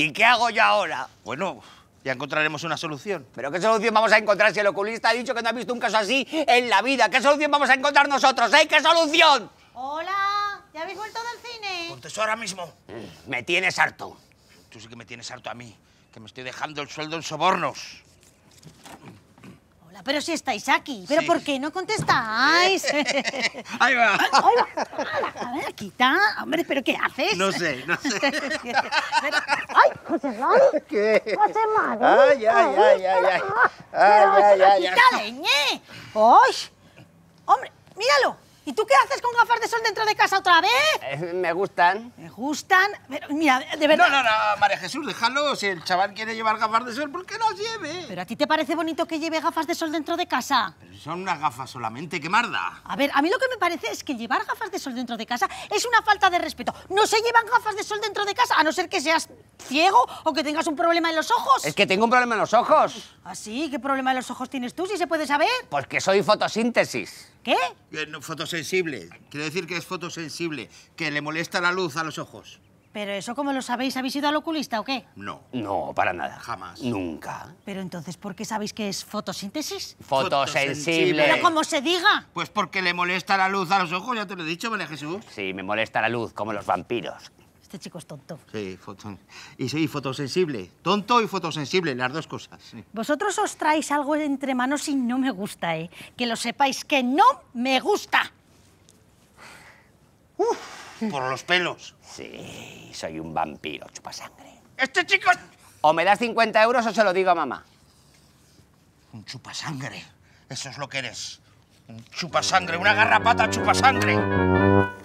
¿Y qué hago yo ahora? Bueno, ya encontraremos una solución. ¿Pero qué solución vamos a encontrar si el oculista ha dicho que no ha visto un caso así en la vida? ¿Qué solución vamos a encontrar nosotros, eh? ¿Qué solución? Hola, ¿ya habéis vuelto del cine? Contesto ahora mismo. Mm, me tienes harto. Tú sí que me tienes harto a mí, que me estoy dejando el sueldo en sobornos. Hola, pero si estáis aquí. ¿Pero por qué no contestáis? Ahí va. A ver, quita. Hombre, ¿pero qué haces? No sé, no sé. José ¿Qué? José Mari. Ay, ay, ay, ay, ay. Ay, ay, ay, Hombre, míralo. ¿Y tú qué haces con gafas de sol dentro de casa otra vez? Eh, me gustan. ¿Me gustan? Pero, mira, de verdad... No, no, no, María Jesús, déjalo. Si el chaval quiere llevar gafas de sol, ¿por qué no lleve? ¿Pero a ti te parece bonito que lleve gafas de sol dentro de casa? son unas gafas solamente, ¿qué marda? A ver, a mí lo que me parece es que llevar gafas de sol dentro de casa es una falta de respeto. No se llevan gafas de sol dentro de casa, a no ser que seas ciego o que tengas un problema en los ojos. Es que tengo un problema en los ojos. ¿Ah, sí? ¿Qué problema en los ojos tienes tú, si se puede saber? Pues que soy fotosíntesis. ¿Qué? Eh, fotosensible. Quiere decir que es fotosensible, que le molesta la luz a los ojos. ¿Pero eso cómo lo sabéis? ¿Habéis ido al oculista o qué? No. No, para nada. Jamás. Nunca. ¿Pero entonces por qué sabéis que es fotosíntesis? Fotosensible. ¿Pero cómo se diga? Pues porque le molesta la luz a los ojos, ya te lo he dicho, ¿vale, Jesús. Sí, me molesta la luz, como los vampiros. Este chico es tonto. Sí, y fotosensible. Tonto y fotosensible, las dos cosas. Vosotros os traéis algo entre manos y no me gusta, ¿eh? Que lo sepáis, que no me gusta. Uf, por los pelos. Sí, soy un vampiro, chupa sangre. Este chico... O me das 50 euros o se lo digo a mamá. Un chupasangre. Eso es lo que eres. Un chupasangre, una garrapata chupa sangre.